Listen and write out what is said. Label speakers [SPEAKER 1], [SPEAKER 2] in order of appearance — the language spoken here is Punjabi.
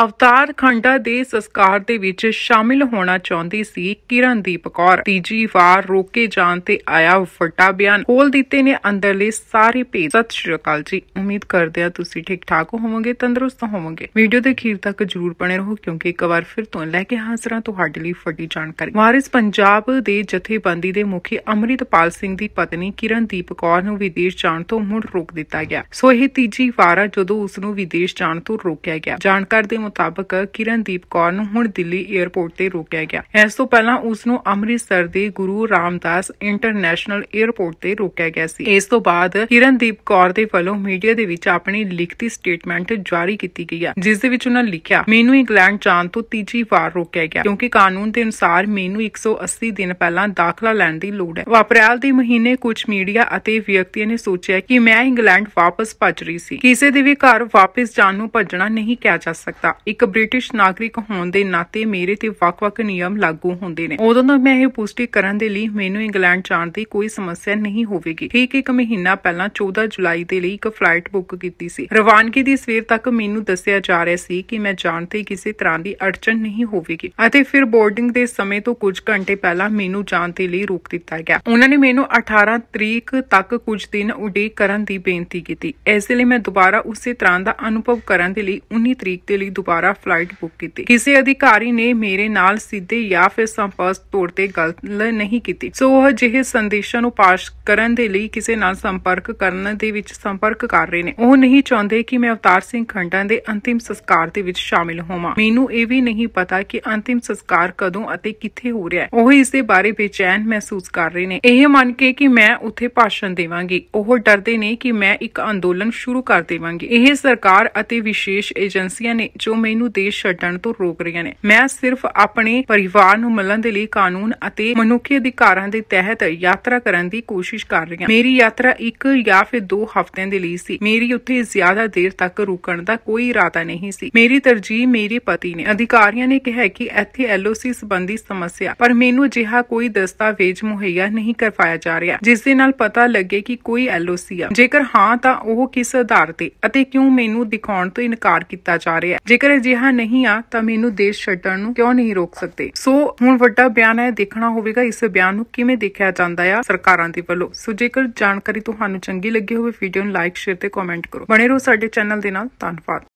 [SPEAKER 1] ਅਵਤਾਰ ਖੰਡਾ ਦੇ ਸੰਸਕਾਰ ਦੇ ਵਿੱਚ ਸ਼ਾਮਿਲ ਹੋਣਾ ਚਾਹੁੰਦੀ ਸੀ ਕਿਰਨਦੀਪ ਕੌਰ ਤੀਜੀ ਵਾਰ ਰੋਕੇ ਜਾਣ ਤੇ ਆਇਆ ਫਟਾ ਬਿਆਨ ਕੋਲ ਦਿੱਤੇ ਨੇ ਅੰਦਰਲੇ ਸਾਰੇ ਪੇਜ ਸਤਿ ਸ਼੍ਰੀ ਅਕਾਲ ਜੀ ਉਮੀਦ ਕਰਦੇ ਆ ਤੁਸੀਂ ਠੀਕ ਠਾਕ ਹੋਵੋਗੇ ਤੰਦਰੁਸਤ ਹੋਵੋਗੇ ਵੀਡੀਓ ਦੇ ਅਖੀਰ ਤੱਕ ਜਰੂਰ ਬਣੇ ਰਹੋ ਕਿਉਂਕਿ ਇੱਕ ਵਾਰ ਫਿਰ ਤੋਂ ਲੈ ਕੇ ਹਾਜ਼ਰਾਂ ਤੁਹਾਡੇ ਲਈ ਫੱਡੀ ਜਾਣਕਾਰੀ ਵਾਰਿਸ ਪੰਜਾਬ ਦੇ ਜਥੇਬੰਦੀ ਦੇ ਮੁਖੀ ਅਮਰਿਤਪਾਲ ਸਿੰਘ ਦੀ ਪਤਨੀ ਕਿਰਨਦੀਪ ਕੌਰ ਨੂੰ ਵਿਦੇਸ਼ ਜਾਣ ਤੋਂ ਮੁੜ ਰੋਕ ਦਿੱਤਾ ਗਿਆ ਸੋ ਇਹ ਤੀਜੀ ਵਾਰ ਜਦੋਂ ਉਸ ਨੂੰ ਵਿਦੇਸ਼ ਜਾਣ ਤੋਂ ਰੋਕਿਆ ਗਿਆ ਜਾਣਕਾਰ ਦੇ ਮੁਤਾਬਕ ਕਿਰਨਦੀਪ ਕੌਰ ਨੂੰ ਹੁਣ ਦਿੱਲੀ 에ਅਰਪੋਰਟ ਤੇ ਰੋਕਿਆ ਗਿਆ ਇਸ ਤੋਂ ਪਹਿਲਾਂ ਉਸ ਨੂੰ ਅੰਮ੍ਰਿਤਸਰ ਦੇ ਗੁਰੂ ਰਾਮਦਾਸ ਇੰਟਰਨੈਸ਼ਨਲ 에ਅਰਪੋਰਟ ਤੇ ਰੋਕਿਆ ਗਿਆ ਸੀ ਇਸ ਤੋਂ ਬਾਅਦ ਕਿਰਨਦੀਪ ਕੌਰ ਦੇ ਵੱਲੋਂ ਮੀਡੀਆ ਦੇ ਵਿੱਚ ਆਪਣੀ ਲਿਖਤੀ ਸਟੇਟਮੈਂਟ ਜਾਰੀ ਕੀਤੀ ਗਈ ਹੈ ਜਿਸ ਦੇ ਵਿੱਚ ਉਹਨਾਂ ਲਿਖਿਆ ਮੈਨੂੰ ਇੰਗਲੈਂਡ ਜਾਣ ਤੋਂ ਤੀਜੀ ਵਾਰ ਰੋਕਿਆ ਗਿਆ ਕਿਉਂਕਿ ਕਾਨੂੰਨ ਦੇ ਅਨੁਸਾਰ ਮੈਨੂੰ 180 ਦਿਨ ਪਹਿਲਾਂ ਦਾਖਲਾ ਲੈਣ ਦੀ ਲੋੜ ਹੈ ਅਪ੍ਰੈਲ ਦੇ ਮਹੀਨੇ ਕੁਝ ਮੀਡੀਆ ਅਤੇ ਵਿਅਕਤੀਆਂ ਨੇ ਸੋਚਿਆ ਕਿ ਮੈਂ ਇੰਗਲੈਂਡ ਵਾਪਸ ਭੱਜ ਰਹੀ ਸੀ ਕਿਸੇ ਦੇ ਵੀ ਘਰ ਵਾਪਸ ਜਾਣ ਨੂੰ ਭੱਜਣਾ ਨਹੀਂ ਕਿਹਾ ਜਾ ਸਕਦਾ ਇੱਕ ਬ੍ਰਿਟਿਸ਼ ਨਾਗਰਿਕ ਹੋਣ ਦੇ ਨਾਤੇ ਮੇਰੇ ਤੇ ਵੱਖ-ਵੱਖ ਨਿਯਮ ਲਾਗੂ ਹੁੰਦੇ ਨੇ ਉਦੋਂ ਤੱਕ ਮੈਂ ਇਹ ਪੁਸ਼ਟੀ ਕਰਨ ਦੇ ਲਈ ਮੈਨੂੰ ਇੰਗਲੈਂਡ ਜਾਣ ਦੀ ਕੋਈ ਸਮੱਸਿਆ ਨਹੀਂ ਹੋਵੇਗੀ ਠੀਕ ਇੱਕ ਮਹੀਨਾ ਪਹਿਲਾਂ 14 ਜੁਲਾਈ ਦੇ ਲਈ ਇੱਕ ਫਲਾਈਟ ਬੁੱਕ ਕੀਤੀ ਸੀ ਰਵਾਨਗੀ ਦੀ ਸਵੇਰ ਤੱਕ ਮੈਨੂੰ ਦੱਸਿਆ ਜਾ ਰਿਹਾ ਸੀ ਕਿ ਮੈਂ ਜਾਣ ਤੇ ਕਿਸੇ ਤਰ੍ਹਾਂ ਦੀ ਅੜਚਨ ਨਹੀਂ ਹੋਵੇਗੀ ਅਤੇ ਫਿਰ ਬੋਰਡਿੰਗ ਦੇ ਸਮੇਂ ਤੋਂ ਕੁਝ ਘੰਟੇ ਪਹਿਲਾਂ ਮੈਨੂੰ ਜਾਣ ਤੇ ਲਈ ਰੋਕ ਦਿੱਤਾ ਗਿਆ ਉਹਨਾਂ ਨੇ ਮੈਨੂੰ 18 ਤਰੀਕ ਤੱਕ ਕੁਝ ਦਿਨ ਉਡੀਕ ਕਰਨ ਦੀ ਬੇਨਤੀ ਕੀਤੀ ਇਸ ਲਈ ਮੈਂ ਦੁਬਾਰਾ ਉਸੇ ਤਰ੍ਹਾਂ ਦਾ ਅਨੁਭਵ ਕਰਨ ਦੇ ਲਈ 19 ਤਰੀਕ ਦੇ ਲਈ ਦੁਬਾਰਾ ਫਲਾਈਟ ਬੁੱਕ ਕੀਤੀ ਕਿਸੇ ਅਧਿਕਾਰੀ ਨੇ ਮੇਰੇ ਨਾਲ ਸਿੱਧੇ ਜਾਂ ਫਿਰ ਸੰਪਰਕ ਤੌਰ ਤੇ ਗੱਲ ਨਹੀਂ ਕੀਤੀ ਸੋ ਉਹ ਜਿਹੇ ਸੰਦੇਸ਼ਾਂ ਨੂੰ ਪਾਸ ਕਰਨ ਦੇ ਲਈ ਕਿਸੇ ਨਾਲ ਸੰਪਰਕ ਕਰਨ ਦੇ ਵਿੱਚ ਸੰਪਰਕ ਕਰ ਰਹੇ ਨੇ ਉਹ ਨਹੀਂ ਚਾਹੁੰਦੇ ਕਿ ਮੈਂ ਅਵਤਾਰ ਸਿੰਘ ਖੰਡਾ ਦੇ ਅੰਤਿਮ ਸੰਸਕਾਰ ਦੇ ਵਿੱਚ ਸ਼ਾਮਿਲ ਹੋਵਾਂ ਮੈਨੂੰ ਇਹ ਵੀ ਨਹੀਂ ਪਤਾ ਕਿ ਅੰਤਿਮ ਸੰਸਕਾਰ ਕਦੋਂ ਅਤੇ ਕਿੱਥੇ ਹੋ ਰਿਹਾ ਹੈ ਉਹ ਇਸ ਦੇ ਬਾਰੇ ਬੇਚੈਨ ਮਹਿਸੂਸ ਕਰ ਰਹੇ ਨੇ ਇਹ ਮੰਨ ਕੇ ਕਿ ਮੈਂ ਉੱਥੇ ਭਾਸ਼ਣ ਦੇਵਾਂਗੀ ਉਹ ਡਰਦੇ ਨੇ ਕਿ ਮੈਂ ਇੱਕ ਅੰਦੋਲਨ ਸ਼ੁਰੂ ਕਰ ਦੇਵਾਂਗੀ ਇਹ ਸਰਕਾਰ ਅਤੇ ਵਿਸ਼ੇਸ਼ ਏਜੰਸੀਆਂ ਨੇ ਜੋ ਮੈਨੂੰ ਦੇਸ਼ ਛੱਡਣ ਤੋਂ ਰੋਕ ਰਹੀਆਂ ਨੇ ਮੈਂ ਸਿਰਫ ਆਪਣੇ ਪਰਿਵਾਰ ਨੂੰ ਮਿਲਣ ਦੇ ਲਈ ਕਾਨੂੰਨ ਅਤੇ ਮਨੁੱਖੀ ਅਧਿਕਾਰਾਂ ਦੇ ਤਹਿਤ ਯਾਤਰਾ ਕਰਨ ਦੀ ਕੋਸ਼ਿਸ਼ ਕਰ ਰਹੀ ਹਾਂ ਮੇਰੀ ਯਾਤਰਾ ਇੱਕ ਜਾਂ ਫਿਰ ਦੋ ਹਫ਼ਤਿਆਂ ਦੇ ਲਈ ਸੀ ਮੇਰੀ ਉੱਥੇ ਜ਼ਿਆਦਾ ਦੇਰ ਤੱਕ ਰੁਕਣ ਦਾ ਕੋਈ ਇਰਾਦਾ ਨਹੀਂ ਸੀ ਮੇਰੀ ਤਰਜੀਹ ਮੇਰੇ ਪਤੀ ਨੇ ਅਧਿਕਾਰੀਆਂ ਨੇ ਕਿਹਾ ਕਿ ਇੱਥੇ ਐਲਓਸੀ ਸੰਬੰਧੀ ਸਮੱਸਿਆ ਪਰ ਮੈਨੂੰ ਅਜਿਹਾ ਕੋਈ ਦਸਤਾਵੇਜ਼ ਮੁਹੱਈਆ ਨਹੀਂ ਕਰਵਾਇਆ ਜਾ ਰਿਹਾ ਜਿਸ ਦੇ ਨਾਲ ਪਤਾ ਲੱਗੇ ਕਿ ਕੋਈ ਐਲਓਸੀ ਆ ਜੇਕਰ ਹਾਂ ਤਾਂ ਉਹ ਕਿਸ ਆਧਾਰ ਤੇ ਅਤੇ ਕਿਉਂ ਮੈਨੂੰ ਦਿਖਾਉਣ ਤੋਂ ਇਨਕਾਰ ਕੀਤਾ ਜਾ ਰਿਹਾ ਹੈ ਜੇਕਰ ਅਜਿਹਾ ਨਹੀਂ ਆ ਤਾਂ ਮੈਨੂੰ ਦੇਸ਼ ਛੱਡਣ ਨੂੰ ਕਿਉਂ ਨਹੀਂ ਰੋਕ ਸਕਦੇ ਸੋ ਹੁਣ ਵੱਡਾ ਬਿਆਨ ਹੈ ਦੇਖਣਾ ਹੋਵੇਗਾ ਇਸ ਬਿਆਨ ਨੂੰ ਕਿਵੇਂ ਦੇਖਿਆ ਜਾਂਦਾ ਆ ਸਰਕਾਰਾਂ ਦੇ ਵੱਲੋਂ ਸੋ ਜੇਕਰ ਜਾਣਕਾਰੀ ਤੁਹਾਨੂੰ ਚੰਗੀ ਲੱਗੀ ਹੋਵੇ ਵੀਡੀਓ ਨੂੰ ਲਾਈਕ ਸ਼ੇਅਰ ਤੇ ਕਮੈਂਟ ਕਰੋ ਬਣੇ ਰਹੋ ਸਾਡੇ ਚੈਨਲ ਦੇ ਨਾਲ ਧੰਨਵਾਦ